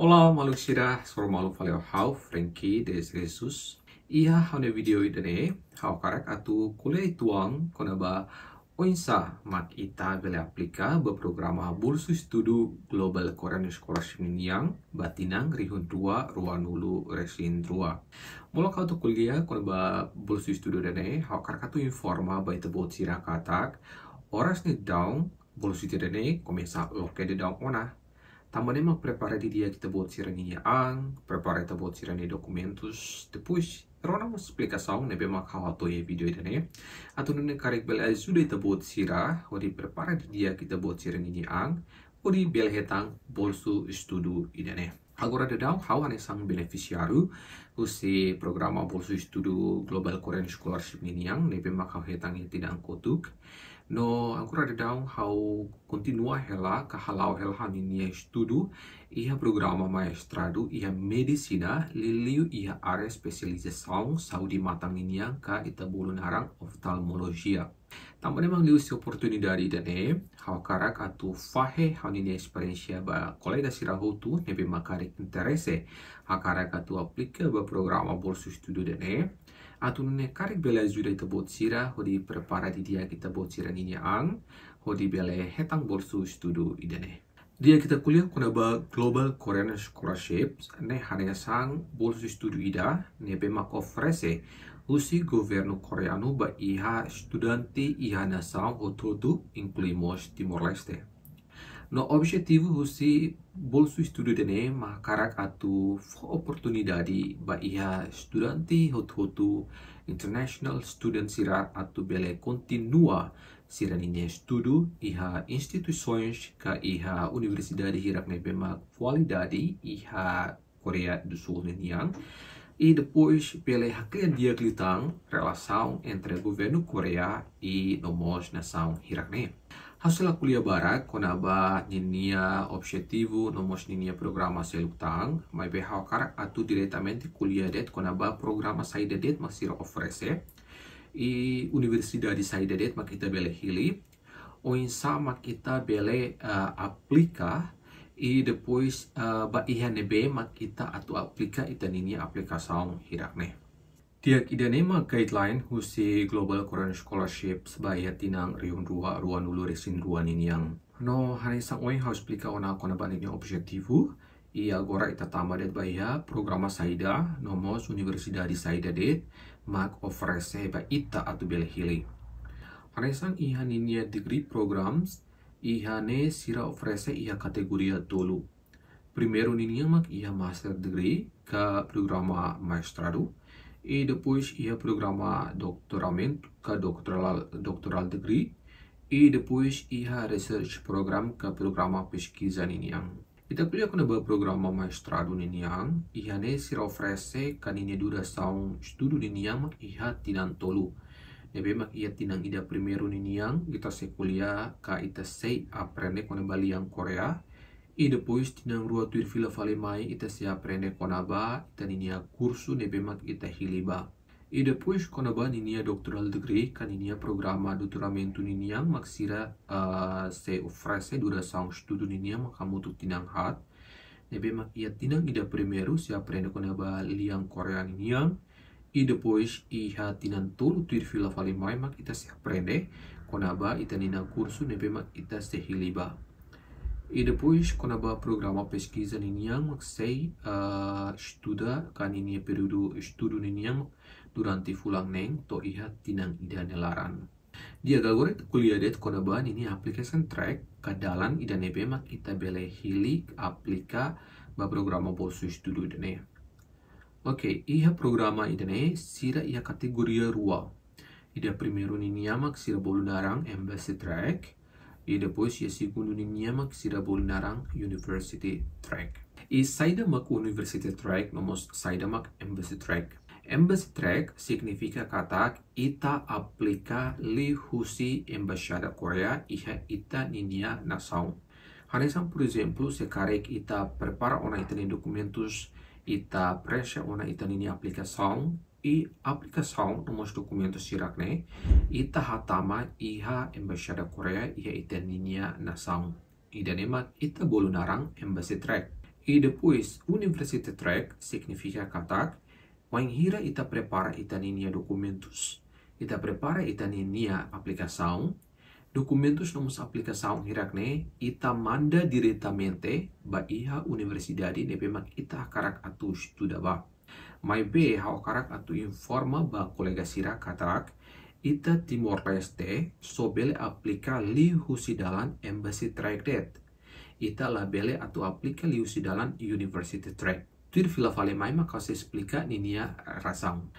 Olá, maluxira, sou malu falei how Frankie des Jesus. Ia hane video idene, how karak atu kule tuang ba oinsa mak ita bele aplika be programa bursu studu global korean scholarship yang batinang rihun tua ruanulu resin tua. Mula kau tu kuliah ba bursu studu dene, how karak atu informa ba itebot katak. oras ni down bursu tidene komesa loke de daun mana? Também preparar preparati dia kita buat bot sirani ang, preparati buat sirani dokumentus, depois Rona mo explicação, né, bem macawa to ye video ida Atau nene karek bel ai sudah kita buat sira, ori prepara dia kita buat sirani ni ang, ori bel hetang bolsu studu ida né. Agora de dau hawa ne sang beneficiaru, usi programa bolsu studu Global Korean Scholarship ini yang, nebe bem macawa hetang ye tidak angkotuk. No ancora down how continua hela ca halau ela hamin ia studu ia programa maestrado ia medicina liliu ia área matang saúde matanginia ca bulun harang oftalmologia. Tambah memang liu si oportunidade dane hau karak atu fahe hau nini experiencia ba kolega sirahu tu nebe makarik interese hau karak atu aplica ba programa studu estudo dane ne karik bela juda ita sira, hodi prepara di dia kita sira nini ang hodi bela hetang borsu studu idene. dia kita kuliah ba global korean scholarship ne hanya sang borsu studu ida ne be mak ofrese usi governo koreano ba iha studenti iha nação o todo Timor-Leste. No objetivo usi bolsu makarak atu for opportunity ba iha studenti hotu-hotu international student sira atu bele continua sira ninja estudo iha instituições ka iha universidade hirak nebe ma qualidade iha Coreia do Sul ninyang e depois pela dia glitang relação entre governo korea e nomos nação hirakne. Hasil kuliah barat, konaba ninia objetivo nomos ninia programa seluctang, mai behau kar atu diretamente kuliah det konaba programa I universida di saide det mak kita bele hili, o insa makita bele uh, aplika, i depois uh, eh, ba ihanebe makita atu aplica itaninia hirak hirakne. Tiag idenema guideline husi Global Korean Scholarship sebaya tinang riung dua ruan ulu resin ruan ini no hari sang oi harus pelika ona kona baniknya objektifu. ia gora ita tamadet baya programa saida nomos universidad di saida det mak ofrese ba ita atu hili. hari sang iha ninia degree programs iha ne sira ofrese iha kategoria dulu. primero ninia mak iha master degree ka programa maestrado e depois ia programar doutoramento, ke doctoral, doctoral degree, e depois ia research program, ke programa pesquisa niniang. Kita pula ia kena programa mestrado niniang, ia ne sira oferece que nini duração studu niniang, ia tinantolu. Nabi mak ia tinang ida primeiro niniang, kita sekulia kaita ita sei aprende kone baliang Korea, I e depois tinham rua tuir fila fale mai ita se aprende konaba ita ninia curso nebemak ita hiliba. E depois konaba ninia doctoral degree kan ninia programa doutoramento yang maksira uh, se oferece studu estudo makamu makamutuk tinang hat. Nebemak ia tinang ida primeru sia aprende konaba liang korea nia. E depois iha tinan tolu tuir fila fale mai mak ita sia prende konaba ita ninan kursu nebemak ita se hiliba. E depois, quando a programa pesquisa yang sei uh, estuda kan ini período estudo Ninyang durante fulang neng to iha tinang ida nelaran. Dia gagore kuliah det kona bahan ini aplikasi track kadalan ida nebe mak kita bele hilik aplika ba programa bolso estudo idane. Oke, okay, iha programa idane sira iha kategoria rua. Ida primeiro Ninyang mak sira bolu darang embassy track e depois é segundo Nimyamak Sirabulnarang University Track. E Saidamak University Track nomos Saidamak Embassy Track. Embassy Track significa kata ita aplica li husi embaixada Korea e ita ninia na Hanesan, por exemplo, se carek ita prepara ona itani documentos ita presya ona itani ninia aplicação e aplicação de meus documentos de Irakne e tahatama iha embaixada Coreia e ita linha nação e Danemark ita bolunarang embassy track e depois university track significa katak hira ita prepara ita linha documentos ita prepara ita linha aplicação documentos nomus aplicação Irakne ita manda diretamente ba iha universidade nepemak ita karak atus tudabak mai karak atu informa ba kolega sira katarak ita Timor Leste bele aplika li dalan embassy track date Ita la bele atu aplika li dalan university track. Tuir fila vale mai ma kase explica ninia rasang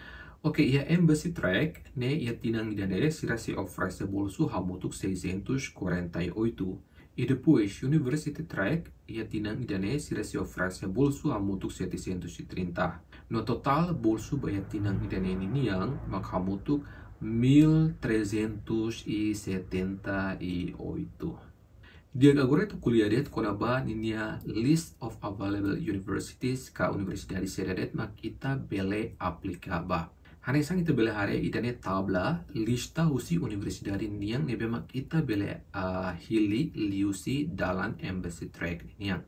Oke, okay, ia embassy track ne ia tinang didadere sira si ofrece bolsu hamutuk 648. E depois, university track ia tinang didadere sira si ofrece bolsu hamutuk 730. No total bolso Baiatinang Iranianian makamutuk 1378. Diego agora tu kuliadet konaba ninia list of available universities ka universidad seriadet mak kita bele aplikaba. Hari sang kita bele hare idane tabla lista husi universidad niang nebe mak kita bele uh, hili liusi dalan embassy track niang.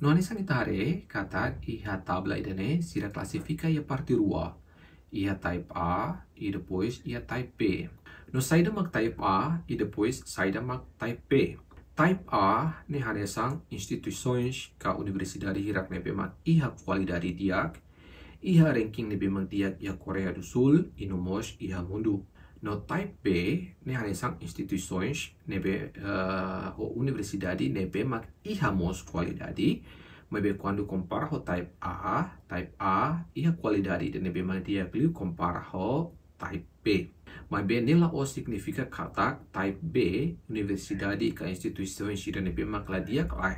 Non sanitare kata iha tabla idane sira klasifika ia rua. Ia type A e depois ia type B. No saida mak type A e depois saida mak type B. Type A hanya sang institusions ka universidade hirak mepe mak iha qualidade diak, iha ranking lebih mak diak ia Korea Dusul, inumos mos iha mundu. No type Taipei ne sang institutions nebe uh, ho universidade nebe mak iha mos qualidade mebe quando compara ho type A type A iha kualidad de nebe mak dia kliu compara ho type B mebe la o significa kata type B universidade ka instituições ne nebe mak la dia ka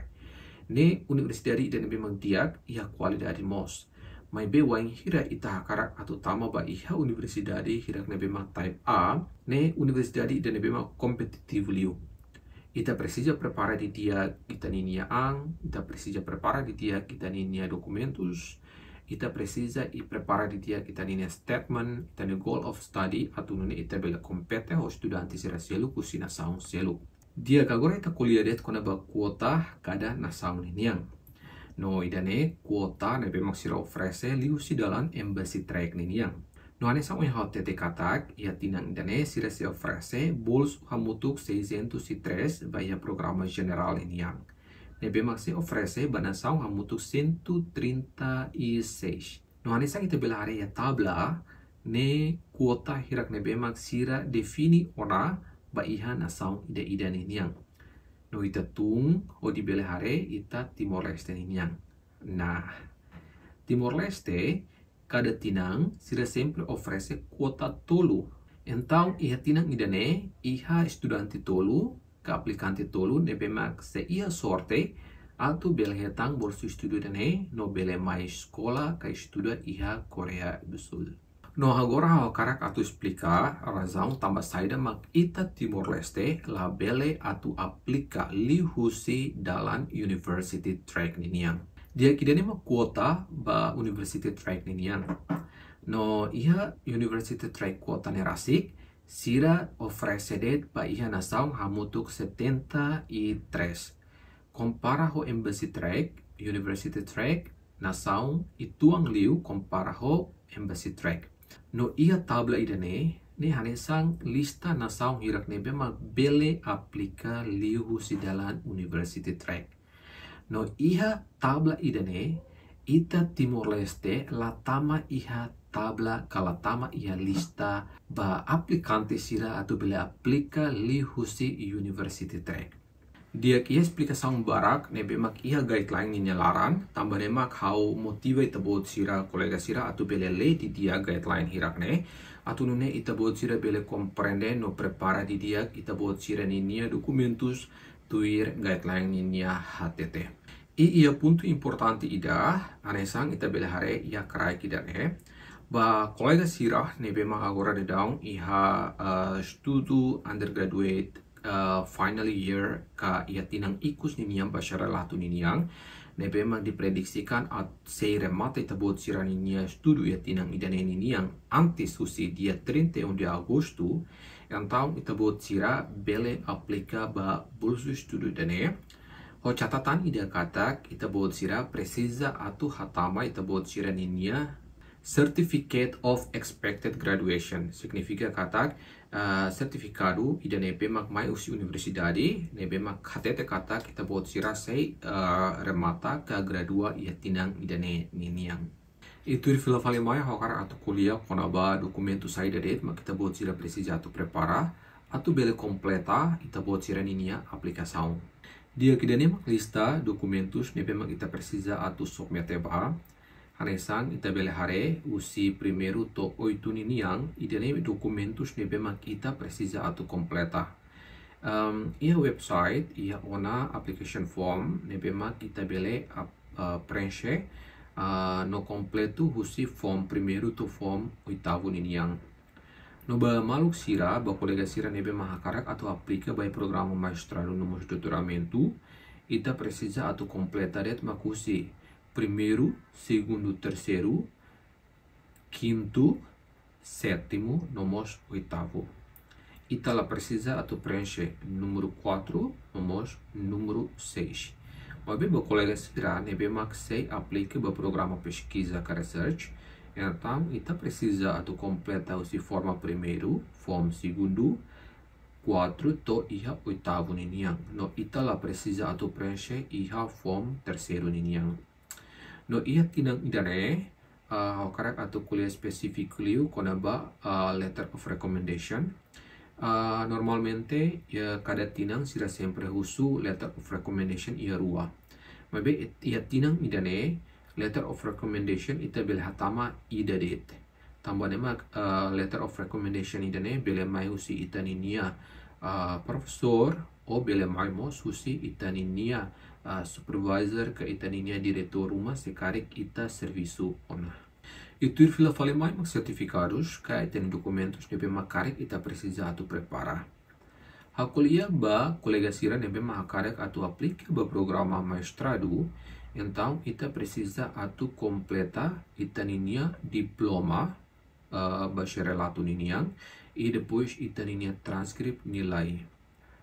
ne universidade ne nebe mak dia iha kualidad mos be wang hira ita hakarak atau tama ba iha universidade be ma type A ne universidade be ma competitive liu. Ita presija prepara di dia kita ninia ang, ita presija prepara di dia kita ninia dokumentus, ita presija i prepara di dia kita ninia statement, ita ne goal of study atau nune ita bela compete ho studenti sira selu kusina saung selu. Dia kagore ita kuliah det kona ba kuota kada na saung Noi dane kuota ne bemak sira ofrece liu dalan embassy track yang No ane sa unha tete katak ia tinang dane si resi ofrece bols hamutuk tu tres baya programa general niniang. Ne bemak se ofrece trinta hamutuk seis. No ane sa kita bela area tabla ne kuota hirak ne maksira sira defini ora ba ihan asau ida ida niang no tetung tung o di bele ita Timor Leste ninyang. Nah, Timor Leste kada tinang sila sempre ofrese kuota tolu. Entau iha tinang idane, iha estudante tolu, ka aplikanti tolu, mak se iha sorte, atau bele hetang borsu estudo idane, no bele mai sekolah ka estuda iha Korea besul. No agora ha karak atu explica razão tamba saida mak ita Timor Leste la bele atu aplica lihusi dalam University Track ninian. Dia kida ni kuota ba University Track ninian. No ia University Track kuota rasik sira ofrecedet ba ia nasau hamutuk 73. Kompara ho Embassy Track, University Track, nasau ituang liu kompara ho Embassy Track. No ia tabla ida ne sang lista saung hirak ne bema bele aplika liuhu dalan university track. No ia tabla idane, ita Timor Leste tama ia tabla tama ia lista ba aplikante sira atau bele aplika liuhu si university track. Dia kia explicação barak nebemak ia guideline ninya laran tambah mak how motivate bod sira kolega sira atu bele le di dia guideline hirak hirakne atu nune ita bod sira bele comprende no prepara di dia ita bod sira ninya documentus tuir guideline ninya HTT. I ia punto importante ida anesang ita bele hare ia krai ne ba kolega sira nebemak agora de daung iha uh, studu undergraduate uh, final year ka iatinang ikus ni miyam basyara lahatu ni niyang na memang diprediksikan at seire remate tabut sira ni niya studu iatinang idane ni niyang antes usi dia 31 de Agustu yang tahu itabot sira bele aplika ba bursu studu dane ho catatan ida kata buat sira presiza atu hatama buat sira Certificate of Expected Graduation signifika katak Uh, ida nebe mak mai usi universidade kate te kata kita bot sirasei uh, ah, remata ka gradua ia tinang ne niniang itu di fila fali mai hokar atau kuliah konaba tu sai dadet ma kita bot sira presija atau prepara atau bele kompleta kita bot sira ninia aplikasaun dia kidane mak lista dokumentus mak kita presija atau submete ba ita bele Hare, usi primeru to oituni niang ita e dokumentus nebe nebema kita presiza atau kompleta. Um, ia website, ia ona application form nebema kita bele uh, e, prenshe uh, e, no kompletu usi form primeru to form oitavo niang. No ba maluk sira, ba kolega sira nebema hakarak atau aplika bai programu maestralu no mos doutoramento, ita presiza atu kompleta det makusi. primeiro, segundo, terceiro, quinto, sétimo, nomos oitavo. E tala tá precisa tu preencher número 4, nomos número 6. O meu bă, colega será ne né, bem axei aplică o programa pesquisa care search. Então, ita tá precisa tu completa o se forma primeiro, form segundo, quatro, to iha oitavo niniang. No, ita tá la precisa tu e iha form terceiro niniang. No tinang iya idane eh. のイヤティナンイダネ、uh, ah, hokarek atau kuliah spesifik liu konaba uh, ah, letter of recommendation. Uh, normalmente ya kada tinang sira sempre husu letter of recommendation iya rua. Mabe ia tinang idane letter of recommendation ita bel hatama ida det. Tambah nema uh, letter of recommendation idane bele mai husi ita ninia uh, profesor o bele mai mos husi ita ninia Ah, supervisor ke ita ninia diretoruma rumah sekarik ita servisu ona. itu tu fila fale mai mak certificados ka ita ni dokumentus nebe ma carec ita atau prepara. Hakulia ba kolega sira nebe ma atau atu ke ba programa maestrado entau ita presiza atu kompleta ita ninia diploma uh, ba sherelatu niñang i depois ita niña transkrip nilai.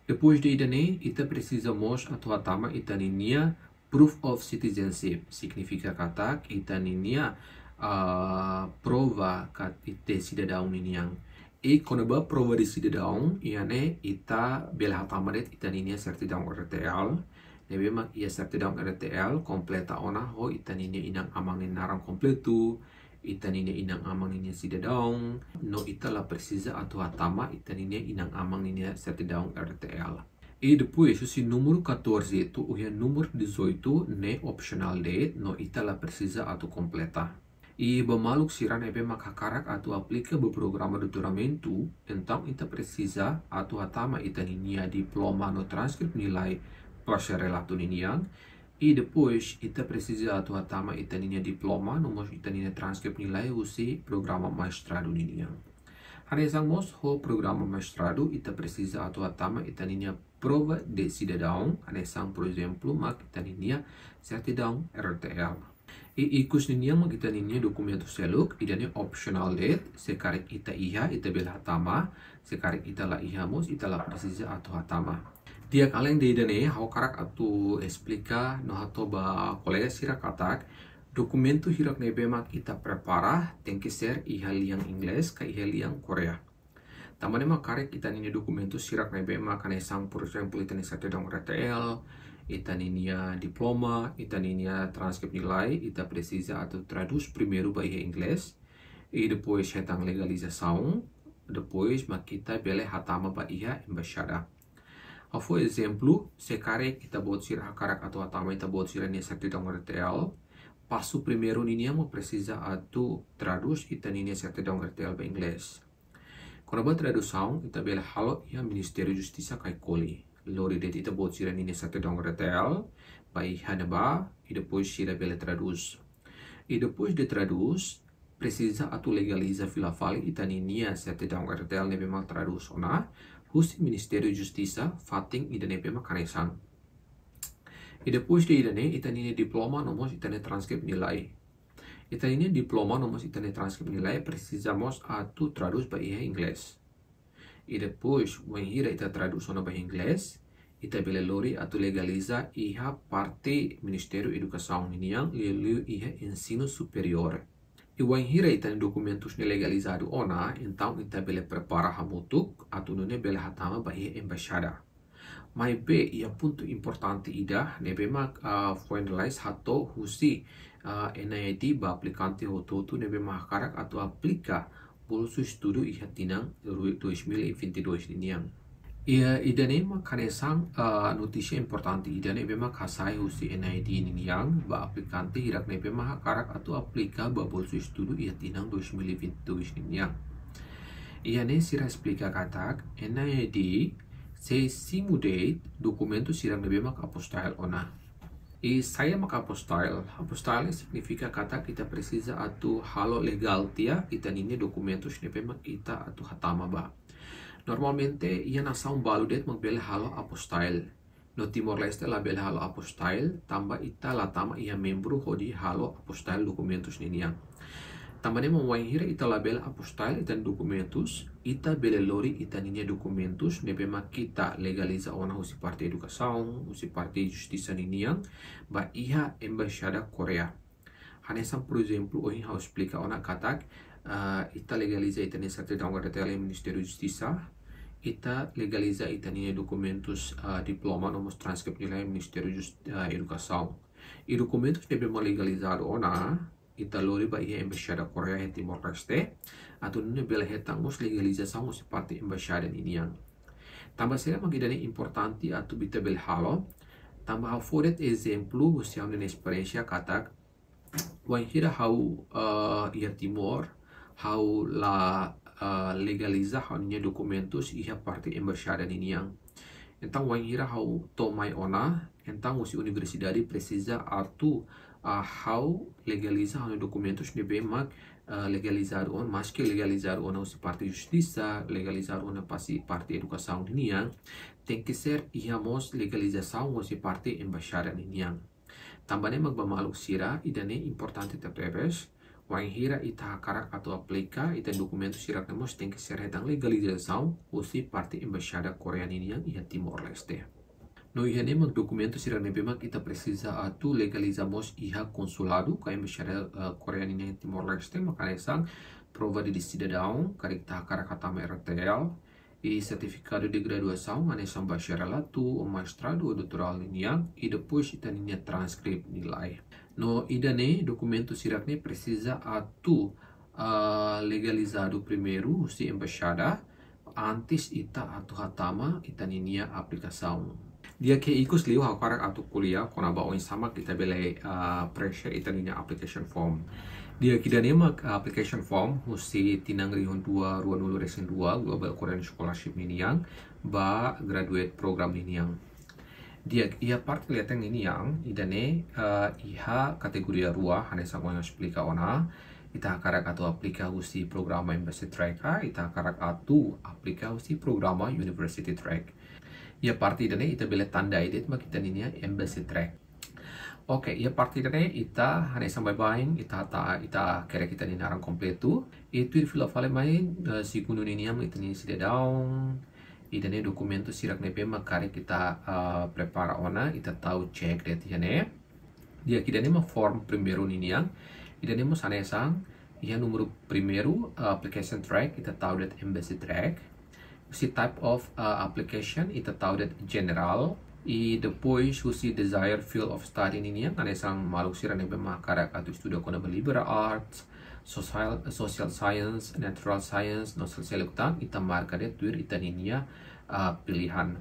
Depois de Idane, ita precisamos atuar tama itaninia proof of citizenship. Significa kata itaninia uh, prova kat ite sidadaung niniang. E koneba prova di sidadaung iane ita bela tamaret itaninia sertidaung RTL. Nebe mak ia sertidaung RTL kompleta ona ho itaninia inang amangin narang kompletu ita nina inang amang si sidadong no ita la precisa atau atama ita nina inang amang nina daong RTL e depois si numero 14 itu nomor número 18 ne optional date no ita la precisa atau completa e bamaluk siran ebe makakarak atau aplika be programa doutoramento entang ita precisa atau atama ita nina ya diploma no transkrip nilai pasarelato niniang E depois, ita presisi atau atama ita taninha diploma, nomor ita taninha transkrip nilai usi programa maestrado nininha. sang mos ho programa maestrado está precisa a atama e taninha prova de cidadão, sang, por exemplo, mak taninha certidão RTL. E, e ikus nininha mak taninha documento seluk, idane optional date, Sekarang ita iha ita bela atama, Sekarang ita la iha mos ita la precisa atau atama dia kaleng hau karak atu explica no ba kolega sira sirakatak dokumentu hirak mak ita prepara tenke ser ihal yang ingles ka ihal yang Korea. Tamane mak karek ita nini dokumentu sirak mak kane sang por example ita nisa tedong RTL, ita ninia ya diploma, ita ninia ya transkrip nilai, ita presiza atau tradus primeru ba ihal Inggris, e depois hetang saung depois makita bele hatama ba ihal embaixada. A fost kita kita sir hakarak atau atama kita itabotsir ni certidão RTL. Passo ini niniamo precisa atu kita ini ninia dong RTL para inglês. Quando a tradução, kita bela halo ya Ministeri Justisa kai koli. Lori det itabotsir ninia certidão RTL, bai hanaba, e depois sir bela tradus. E depois de tradus, precisa legaliza Vila Vale e sete Sertidão Cartel nepe ma tradusona husi ministerio justisa Fating e ma Kanesan. Ida depois de Idane, Itaninia Diploma nomos Itane transkrip Nilai. Itaninia Diploma nomos Itane transkrip Nilai mos mos tradus tradus iha ingles ida depois, o hira Ita tradusona ba ingles. Ita bela lori atu legaliza iha parte Ministério ini yang lelu iha ensino superior o enrireita tem documentos ona ou não, então ita bele prepara hamutuk atunune bele hatama bahia embaixada. Mas be ia um ponto importante ida nebe mak a ah, finalize hato husi ah, e a enayati ba aplicante hototu nebe mahkarak atau aplika bolso estudo ihatinang tinang 2022 Iya, Idaneima sang uh, eh, noticia importante. Idane pema kasai husi NID yang ba aplikante be pema hakarak atau aplika ba bolsu istudu ia tinang 2022 yang. Ia Iane sira explica katak NID se simudate documento sirakne pema apostil ona. I saya mak apostil. apostail signifika kata kita presiza atau halo legal tia kita nini be shnepema kita atau hatama ba. Normalmente ia iana balu baludet mangbel halo apostail. No Timor-Leste label halo apostail, tamba ita tama ia membru hodi halo apostail dokumentus niniang. Tamba ne hira ita label apostail ita dokumentus ita bela lori ita ninia dokumentus ne ma kita legaliza ona husi parte edukasaun husi parte justisa niniang, ba iha embaixada Korea. Hanesan, por exemplo, hoje hau explico ona katak, uh, ita legaliza ita nesa tretão garantela Ministério da Justisa, kita legaliza itania dokumentus uh, diploma nomos transkrip nilai misterius just uh, Educação. dokumentus documentos mau mo legalizado ona ita lori ba ia embaixada Korea e Timor Leste atau nuna bela hetang mos legalização mos parte embaixada yang. Tambah sila magidani importante atau bita bel halo. Tambah hau foret exemplo mos yang nene esperensia katak wan hau uh, ia Timor hau la uh, legalizahaunnya dokumentus iha parte embaixada niniang. Entang wangira hau to tomai ona, entang usi universidade precisa artu a uh, hau legalizar dokumentus nebe mak uh, legalizar on, maske legalizar ona os parte justisa, legalizar ona pasi parte educação niniang, tem que ser ihamos legalização os parte embaixada niniang. Tambane magbamaluk sira idane importante tetrebes, hira ita atau atu aplika ita dokumentos nemos tem que ser legalização usi embasyada Korea Nini yang ia Timor-Leste. No dokumen documentos iraknebemak ita presiza atu legalizamos iha konsuladu ka embasyada eh, Korea Nini yang Timor-Leste sang prova di disida decidadão karik ta kata atama RTL e certificado de sang manesang bacharelatu ou o ou doutoral yang i depus ita ninha transkrip nilai. No, idane documento Sirac ne precisa a tu uh, legalizado primeiro si embaixada antes ita atu hatama ita ninia aplicação. Dia ke ikus liu parak atu kuliah kona ba oin sama kita bele uh, pressure ita ninia application form. Dia kita nema application form husi tinang rihon dua ruan ulu resin dua global Korean scholarship niniang ba graduate program niniang dia ia part kelihatan ini yang idane uh, iha kategoria rua hane yang splika ona ita karak atau aplika usi programa university track ita karak atau aplikasi usi programa university track ia ida ne ita bela tanda mak kita ini embassy track Oke, okay, ia parti dari kita hanya sampai buying, kita ta kita kira kita orang komplit tu. itu filo fale main uh, eh, si kunun ini am ini sudah down idane sirak ne ma kare kita uh, prepara ona ita tau check tia ne dia ne ma form primero niniang idane mo sanesang ia numero primero uh, application track ita tau det embassy track si type of uh, application ita tau det general i the depois si desire field of study ane sang maluk ne ma kare kato studio kona liberal arts social, social science, natural science, no sociological itamarkade tuir itaninia uh, pilihan.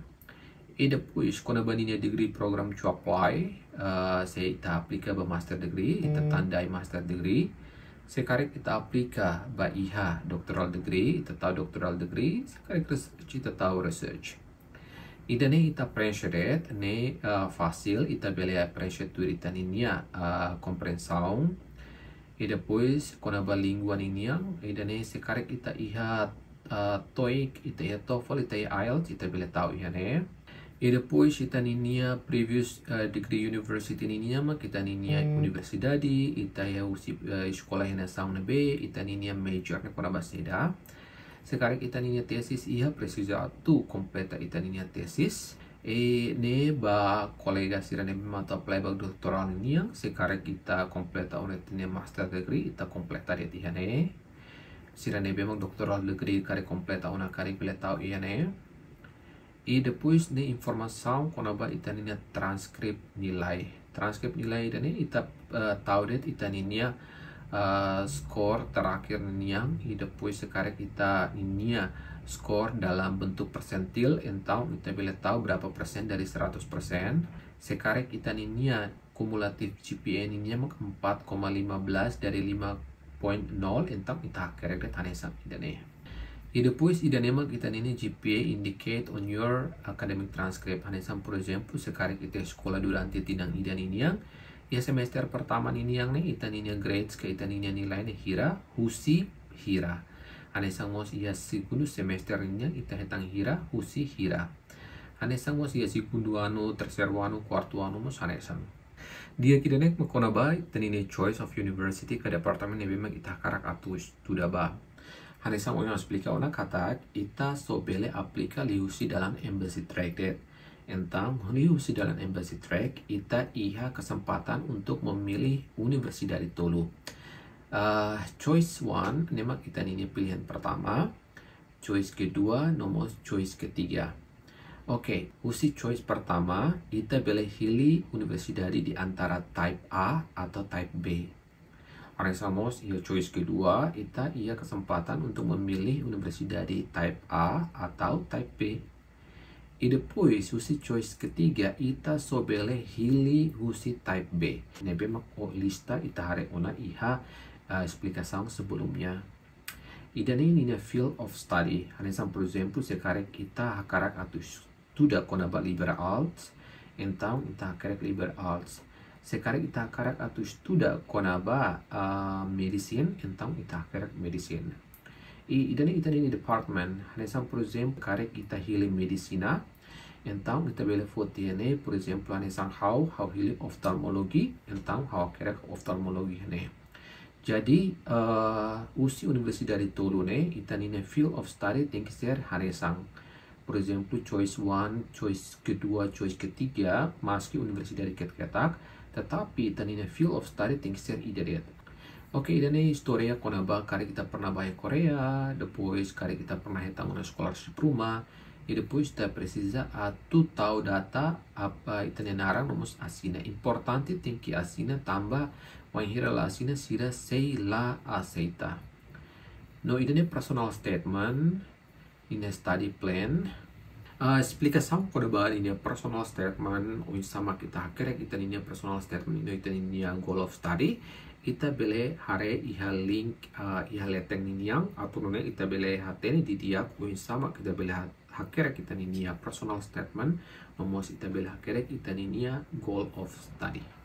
E depois, kona a degree program to apply, uh, saya ita aplica ba master degree, ita hmm. tandai master degree, sekarang kita aplika ba IHA doctoral degree, ita tahu doctoral degree, sekarang kita tahu research. Ida ne ita pressure ne uh, fasil ita belia pressure tu ita ninia uh, E depois, quando a língua ninia, ah, ah, e daí ah, e e se cara que tá iha uh, TOEIC, ita iha TOEFL, ita iha IELTS, ita bela tau iha né. E depois ita ninia previous degree university ninia ma kita ninia universidade, ita iha usi uh, escola iha na be, ita ninia major na kora baseda. Sekarang ita ninia tesis iha precisa tu kompleta ita ninia tesis. Ini colega si memang mata playback ini yang sekarang kita kompleta unet ini master degree kita kompleta dia tihane sirane memang doktoran degree kare completa una kare iya nih i depois depuis ne informasaun konaba itaninia transkrip nilai transkrip nilai dan ini kita tau tahu det itaninia uh, eh, skor terakhir yang i depois sekarang kita ninia skor dalam bentuk persentil entau kita boleh tahu berapa persen dari 100 persen Sekarang kita ninian ya, kumulatif GPA ninian 4,15 dari 5.0 entau kita akhirnya kerek tanesan idane Kita puis idane mak kita ini GPA indicate on your academic transcript hanesan por example sekarang kita sekolah durante tinang idan yang, ya semester pertama ini yang nih kita ini grades ke kita nilai nilai hira husi hira Hanesangos yasikundu ita hetang hira husi hira. Hanesangos yasikundu anu terser wanu kuartu anu mo hanesang. Dia kira nek kidanek makonabai tenine choice of university ke departemen yang memang ita karak atus tudaba. Hanesang oyo anu explica ona katak ita bele aplika liusi dalam embassy track entang liusi dalam embassy track ita iha kesempatan untuk memilih universitas dari tolu. Uh, choice one memang kita ini pilihan pertama, choice kedua, nomor choice ketiga. Oke, okay, usi choice pertama, kita boleh pilih universitas di antara type A atau type B. Orang sama ia choice kedua, kita ia kesempatan untuk memilih universitas dari type A atau type B. Ide puis usi choice ketiga, kita so boleh hili usi type B. Nebe mako o lista kita hari ona iha uh, ah, explicação sebelumnya. Idani nina field of study, analisam por exemplo, se a ita hakarak atu estuda konaba liberal arts, então ita hakarak liberal arts. Se carreg ita hakarak atu estuda konaba uh, ah, medicine, então ita hakarak medicine. E idani ita department, analisam por exemplo, carreg ita healing medicina, então ita bela DNA, por exemplo, analisam how, how healing ophthalmology, então how hakarak ophthalmology ini. Jadi, uh, eh, USI Universidad dari Tolone kita in field of study yang kisir sang, Por exemplo, choice one, choice kedua, choice ketiga, maski dari ket Ketak, tetapi kita in field of study yang kisir ide Oke, okay, dan ini historia konaba kari kita pernah bayar Korea, the boys kari kita pernah hitam una scholarship rumah, e boys está precisa atau tahu data apa itu narang nomos asina. Importante tinggi asina tambah la lasina sira sei la aceita. No, ini personal statement. Ini study plan. Uh, ah, explicação kode bahan ini personal statement oi sama kita hakere kita ini personal statement ini kita ini goal of study kita bele hare iha link uh, iha leteng ini yang atau none kita bele ini di dia oi sama kita bele akhirnya kita ini personal statement nomos kita bele akhirnya kita ini goal of study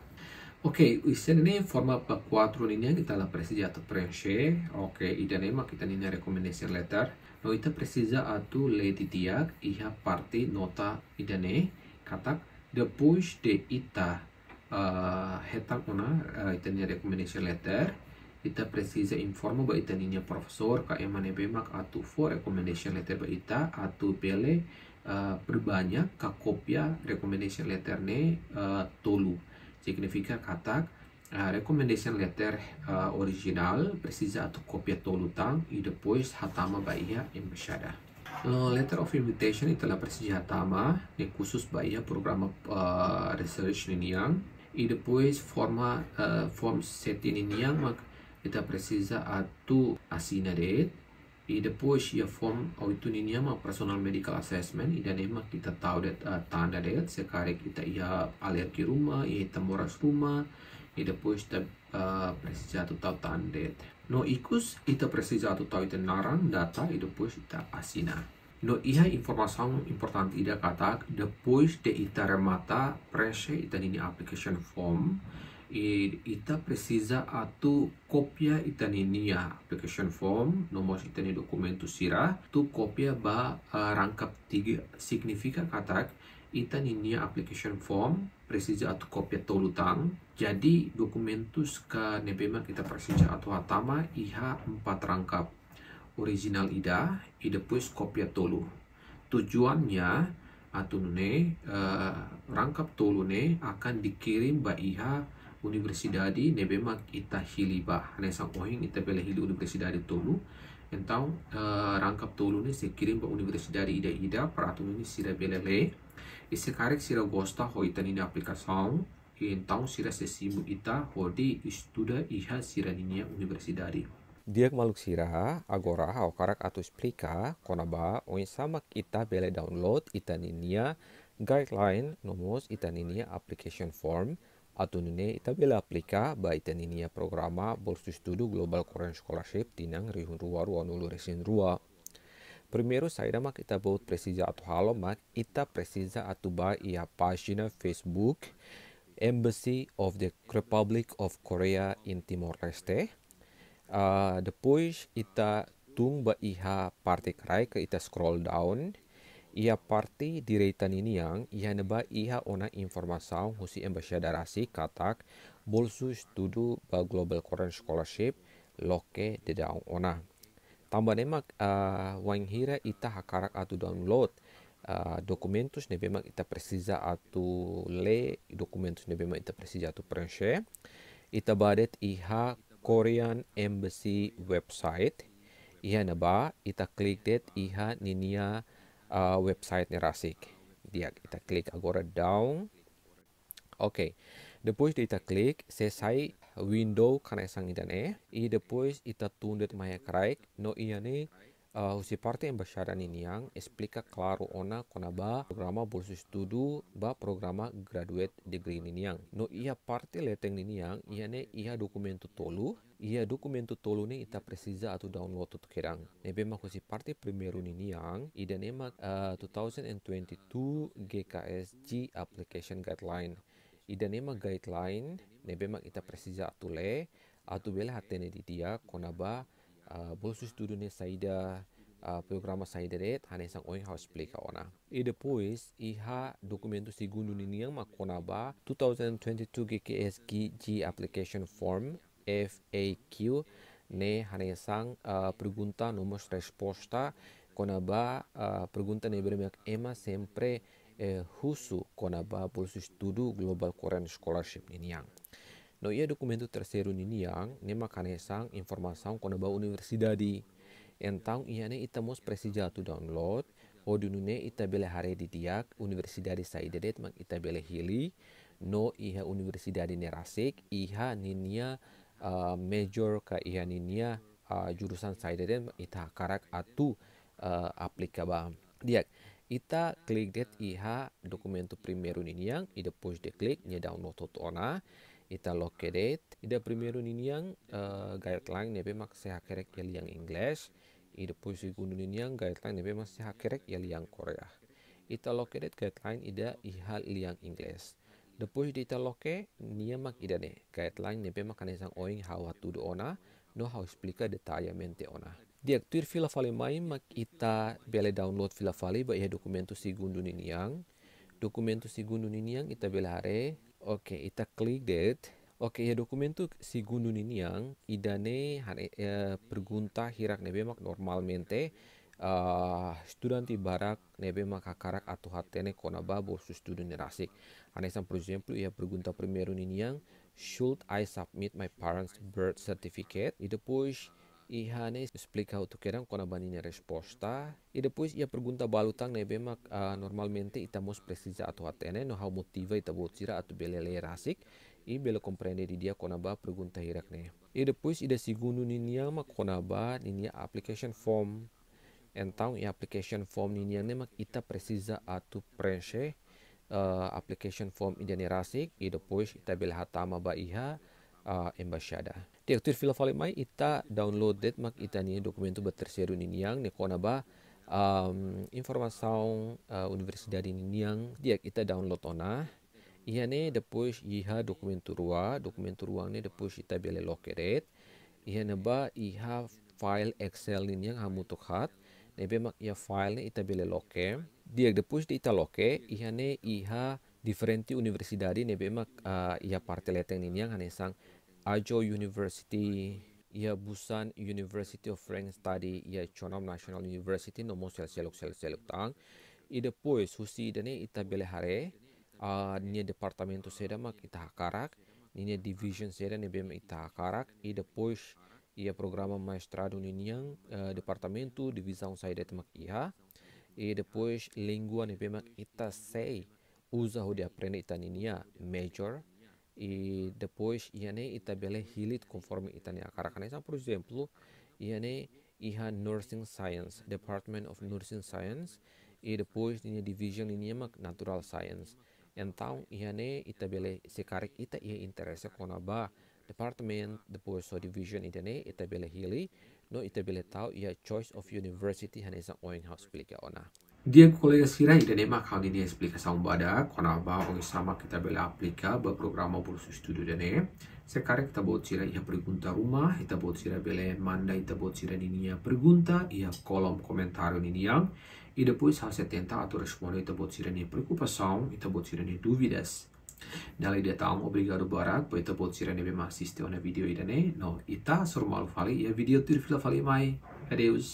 Oke, Ok, ini forma apa 4 ini yang kita atau presi Oke, prenše, ok, ma kita ini rekomendasi letter, no kita presija atau leti tiak, iha parti nota idane, katak, the push de ita uh, hetak una, uh, eh, ita ini rekomendasi letter, kita precisa informa bahwa ita ninya profesor ka emane bemak atu for rekomendasi letter bahwa ita atu pele uh, perbanyak ka kopia recommendation letter ne uh, tolu significa kata uh, recommendation letter uh, original precisa atau o tanto e depois hatama Bahia yang Uh, letter of invitation itulah persija hatama yang khusus Bahia program uh, research ini yang e depois forma uh, form set ini yang kita precisa atu asinade depois ia form oh, ma personal medical assessment ida nema kita tahu dat uh, tanda dat sekarang kita ia alergi rumah ia temboras rumah ida depois ta uh, precisatu tahu tanda dat no ikus ita precisatu tahu ite naran data ida depois ita asina no iha yang important ida katak. depois de ita remata presi ita nini application form e ita precisa atu copia itani nia ya, application form nomor itani tu sira tu kopia ba uh, rangkap tiga signifika katak itani nia ya application form precisa atu kopia tolutang jadi dokumen tu ska nebema kita precisa atu hatama iha empat rangkap original ida ida puis kopia tolu tujuannya atau ne uh, rangkap tolu ne akan dikirim ba iha universidade nebema ita hiliba sang kohing ita pele hili universidade tolu entau eh, rangkap tolu ne se kirim ba universidade ida ida pratum ni sira belele le cara karek sira gosta ho ita ni aplicação entau então sira se simu ita di istuda iha sira ni universidade dia maluk sira agora ha karak atau splika, konaba oin sama kita bele download ita ya, guideline nomos itaninia application form Atunune itabela aplica baitaninia programa Bolsu studu Global Korean Scholarship tinang rihun rua rua nulu resin rua. Primeiro sairama kita baut presiza atau halomak ita precisa atuba ia página Facebook Embassy of the Republic of Korea in Timor Leste. Uh, depois ita tung ba iha rai ke ita scroll down ia parti reitan ini yang ia neba ia ona informasau husi embaixadarasi katak bolsu studu ba Global Korean Scholarship loke daung ona. Tambah nemak uh, wang hira ita hakarak atu download uh, dokumentus ne mak ita presiza atu le dokumentus ne mak ita presiza atu prenshe. Ita badet iha Korean Embassy website. Iha neba ita klik det iha ninia uh, website Rasik. Dia kita klik Agora down. oke okay. depois kita klik selesai window connection internet e depois kita tundet maya kraik no iya ni uh, usi parte bersyarat ini yang explica claro ona konaba programa bursus studu ba programa graduate degree ini yang no ia parte leteng ini yang iya ne ia tu tolu ia tu tolu ne ita precisa atu download tu kirang. Nebema kosi parte primeiro ni niang ida nema uh, 2022 GKSG application guideline. Ida nema guideline nebema ita precisa atu le atu bela hatene di dia konaba uh, bolsu studio ne saida uh, programa saida de tane sang oing house play ka ona. Ida depois iha documento segundo ni niang ma konaba 2022 GKSG application form FAQ, ne né, sang uh, pergunta, nomor resposta, konaba uh, pergunta ne mek ema sempre eh, husu conaba bolsu studu Global Korean Scholarship ini yang. No ia dokumento terseru ini yang ne makanesang informação universidad di Entang ia ne itamos presija tu download o ita itabele hari di diak dedet saidedet mang bele hili no iha di nerasik iha ninia ka uh, major kaihaniniya uh, jurusan saya saideden ita karak atu uh, aplikaba dia ita klik det iha dokumento primeiro niniang ida push de klik nya download tu ona ita lokedet ida primeiro niniang uh, guideline nebe mak sehakerek yang English ida push ini niniang guideline nebe mak sehakerek yang Korea ita lokedet guideline ida iha liang English Depois de mak niemak ida ne, guideline ne pema kanesang oing hawa to do ona, no how explica detalhamente ona. Diaktir fila fale mai mak ita bele download fila fale ba ia yang. Dokumentu si gundun ini yang ita bele hare. Oke, okay, ita klik det. Oke, okay, ia dokumento segundo yang idane hane eh, pergunta hirak ne normal normalmente. Uh, ah, studenti barak nebe karak atau hatene kona babo su studuni rasik. Anesan por exemplo, ia pergunta nini yang, should I submit my parents' birth certificate? E depois ia ne explica o tuquerão kona banine resposta. E depois ia pergunta balutang nebe mak uh, ah, normalmente itamos precisa atau hatene no how motiva itabotira atau belele rasik. I bela compreende di dia konaba pergunta hirak ne. E depois ida segundo niniang mak konaba ninia application form Então, em application form ninianema ita precisa atu preenche uh, eh, application form em generasi, e depois ita bela hatama ba iha uh, eh, embaixada. Di aktif fila falik mai ita downloaded mak ita ni documento baterseru ninian ne kona ba um, informação uh, eh, universidade ninian dia ita download ona. iya ne depois iha dokumento rua, dokumento ruang ne depois ita bela locate. Iha ne ba iha file Excel niniang hamutuk hat mak ia file ita bele loke. Dia depus di ita loke, iya ne iha differenti universidade nebe mak uh, ah, ia parte leteng ini yang sang Ajo University, ia Busan University of Foreign Study, ia Chonam National University nomor sel seluk sel seluk tang. Ida push, husi dene ita bele hare, uh, ah, niya departamento seda mak ita hakarak, niya division seda nebe mak ita hakarak, ida pois ia program programa mestrado na União, uh, eh, Departamento Divisão Saída de ia, e depois lingua ni memang ita sei usa ho dia prene ita ninia major e depois ia ne ita bele hilit conforme ita ni kan sa por exemplo ne iha nursing science department of nursing science e depois ninia division ninia mak natural science então ne ita bele Sekarik ita ia interesse konaba Department poso Division itene itabele hili no itabele tau ia choice of university hanesa oing house pilika ona dia kolega sira itene ma khagi ni explica sambada kona ba orang sama kita bela aplika ba programa pulsu studio dene sekarang kita buat sira ia pergunta rumah kita buat sira bele manda kita buat sira ia pergunta ia kolom komentar yang. Ida depois hausa tentar atau respon itu buat sira ni preocupação itu buat ini dua Nella idetam obrigado barat, pois tá pode ser anime assistir a video idane, no ita surmalu fali ya video tirfila fali mai. Adeus.